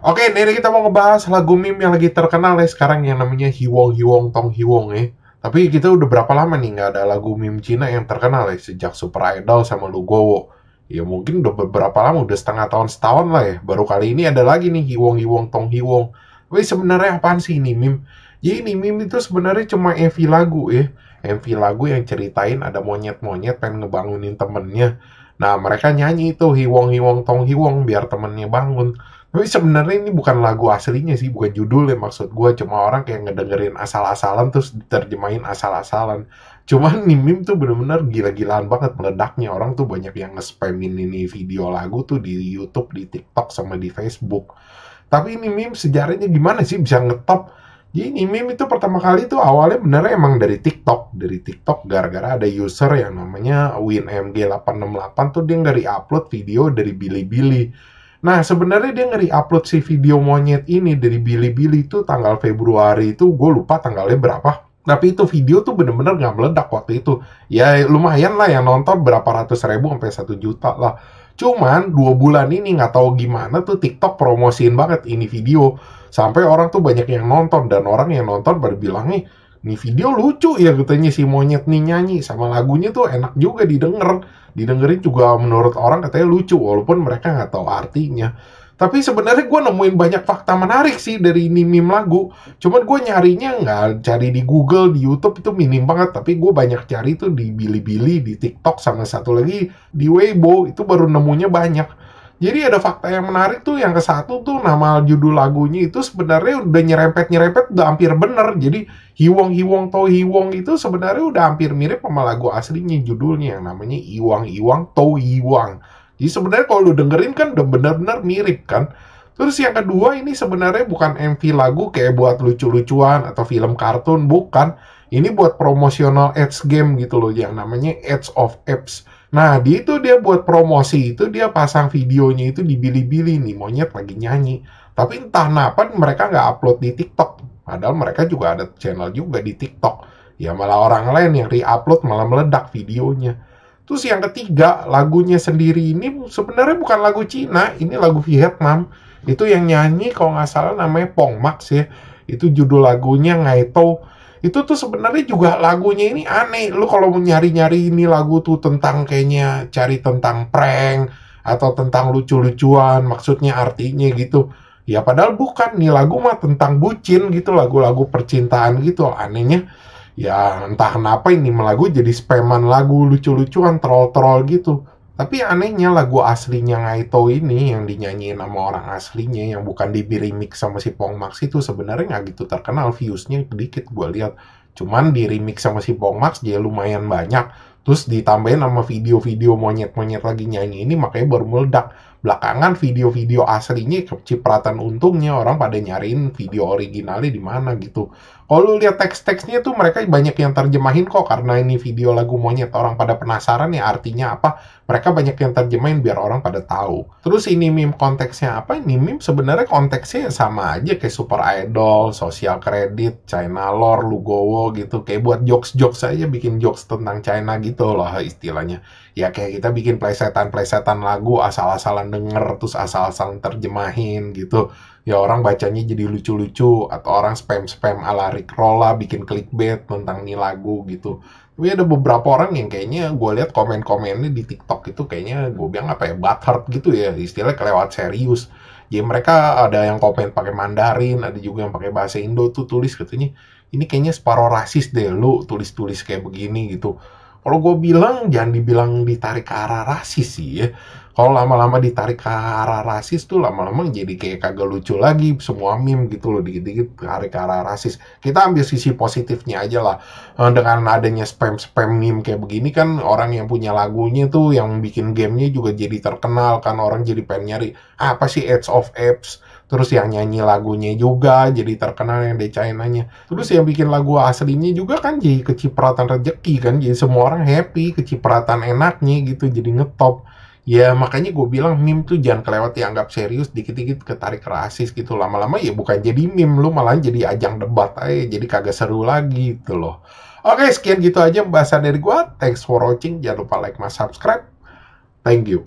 Oke, okay, ini kita mau ngebahas lagu meme yang lagi terkenal ya sekarang yang namanya Hiwong Hiwong Tong Hiwong ya. Tapi kita udah berapa lama nih nggak ada lagu meme Cina yang terkenal ya sejak Super Idol sama Lugowo. Ya mungkin udah beberapa lama, udah setengah tahun setahun lah ya. Baru kali ini ada lagi nih Hiwong Hiwong Tong Hiwong. Tapi sebenarnya apaan sih ini meme? Ya ini meme itu sebenarnya cuma MV lagu ya. MV lagu yang ceritain ada monyet-monyet pengen ngebangunin temennya. Nah mereka nyanyi itu Hiwong Hiwong Tong Hiwong biar temennya bangun tapi sebenarnya ini bukan lagu aslinya sih bukan judul ya maksud gue cuma orang kayak ngedengerin asal-asalan terus diterjemahin asal-asalan cuman Mimim tuh bener-bener gila-gilaan banget meledaknya orang tuh banyak yang nge-spamin ini video lagu tuh di YouTube di TikTok sama di Facebook tapi ini meme sejarahnya gimana sih bisa ngetop jadi ini meme itu pertama kali tuh awalnya benernya emang dari TikTok. Dari TikTok gara-gara ada user yang namanya WinMG868 tuh dia dari upload video dari Bilibili. Nah, sebenarnya dia ngeri-upload si video monyet ini dari Bilibili itu tanggal Februari itu gue lupa tanggalnya berapa. Tapi itu video tuh bener-bener gak meledak waktu itu. Ya lumayan lah yang nonton berapa ratus ribu sampai satu juta lah. Cuman dua bulan ini gak tahu gimana tuh TikTok promosiin banget ini video. Sampai orang tuh banyak yang nonton dan orang yang nonton berbilang nih Nih video lucu ya katanya si monyet nih nyanyi sama lagunya tuh enak juga didengar. Didengerin juga menurut orang katanya lucu walaupun mereka nggak tahu artinya. Tapi sebenarnya gue nemuin banyak fakta menarik sih dari ini meme lagu. Cuman gue nyarinya nggak cari di Google, di YouTube itu minim banget. Tapi gue banyak cari tuh di Bilibili, di TikTok, sama satu lagi di Weibo. Itu baru nemunya banyak jadi ada fakta yang menarik tuh yang ke satu tuh nama judul lagunya itu sebenarnya udah nyerempet nyerempet udah hampir bener. Jadi hiwong hiwong to hiwong itu sebenarnya udah hampir mirip sama lagu aslinya judulnya yang namanya iwang iwang to iwang. Jadi sebenarnya kalau lu dengerin kan udah bener-bener mirip kan. Terus yang kedua ini sebenarnya bukan MV lagu kayak buat lucu-lucuan atau film kartun, bukan. Ini buat promosional ads game gitu loh yang namanya Ads of Apps. Nah, di itu dia buat promosi itu dia pasang videonya itu di Bilibili nih monyet lagi nyanyi. Tapi entah kenapa mereka nggak upload di TikTok. Padahal mereka juga ada channel juga di TikTok. Ya malah orang lain yang re-upload malah meledak videonya. Terus yang ketiga, lagunya sendiri ini sebenarnya bukan lagu Cina, ini lagu Vietnam. Itu yang nyanyi kalau nggak salah namanya Pong Max ya. Itu judul lagunya Ngaito itu tuh sebenarnya juga lagunya ini aneh lu kalau mau nyari-nyari ini lagu tuh tentang kayaknya cari tentang prank atau tentang lucu-lucuan maksudnya artinya gitu ya padahal bukan nih lagu mah tentang bucin gitu lagu-lagu percintaan gitu anehnya ya entah kenapa ini lagu jadi spaman lagu lucu-lucuan troll-troll gitu tapi anehnya lagu aslinya Ngaito ini yang dinyanyiin sama orang aslinya yang bukan di remix sama si Pong Max itu sebenarnya nggak gitu terkenal viewsnya sedikit gue lihat. Cuman di remix sama si Pong Max dia lumayan banyak. Terus ditambahin sama video-video monyet-monyet lagi nyanyi ini makanya baru meledak belakangan video-video aslinya cipratan untungnya orang pada nyariin video originalnya di mana gitu. Kalau lihat teks-teksnya tuh mereka banyak yang terjemahin kok karena ini video lagu monyet orang pada penasaran ya artinya apa. Mereka banyak yang terjemahin biar orang pada tahu. Terus ini meme konteksnya apa? Ini meme sebenarnya konteksnya sama aja kayak Super Idol, Social Credit, China Lore, Lugowo gitu. Kayak buat jokes-jokes aja bikin jokes tentang China gitu loh istilahnya. Ya kayak kita bikin plesetan-plesetan lagu asal-asalan denger terus asal-asal terjemahin gitu ya orang bacanya jadi lucu-lucu atau orang spam-spam ala Rick Rolla bikin clickbait tentang nih lagu gitu tapi ada beberapa orang yang kayaknya gue liat komen-komennya di TikTok itu kayaknya gue bilang apa ya butthurt gitu ya istilahnya kelewat serius jadi ya mereka ada yang komen pakai Mandarin ada juga yang pakai bahasa Indo tuh tulis katanya ini kayaknya separuh rasis deh lu tulis-tulis kayak begini gitu kalau gue bilang jangan dibilang ditarik ke arah rasis sih ya. Kalau lama-lama ditarik ke arah rasis tuh lama-lama jadi kayak kagak lucu lagi semua meme gitu loh dikit-dikit tarik ke arah rasis. Kita ambil sisi positifnya aja lah. Eh, dengan adanya spam-spam meme kayak begini kan orang yang punya lagunya tuh yang bikin gamenya juga jadi terkenal kan orang jadi pengen nyari apa sih Edge of Apps? terus yang nyanyi lagunya juga jadi terkenal yang di China-nya terus yang bikin lagu aslinya juga kan jadi kecipratan rezeki kan jadi semua orang happy kecipratan enaknya gitu jadi ngetop ya makanya gue bilang meme tuh jangan kelewat dianggap serius dikit-dikit ketarik rasis gitu lama-lama ya bukan jadi meme lu malah jadi ajang debat aja jadi kagak seru lagi gitu loh oke sekian gitu aja pembahasan dari gue thanks for watching jangan lupa like mas subscribe thank you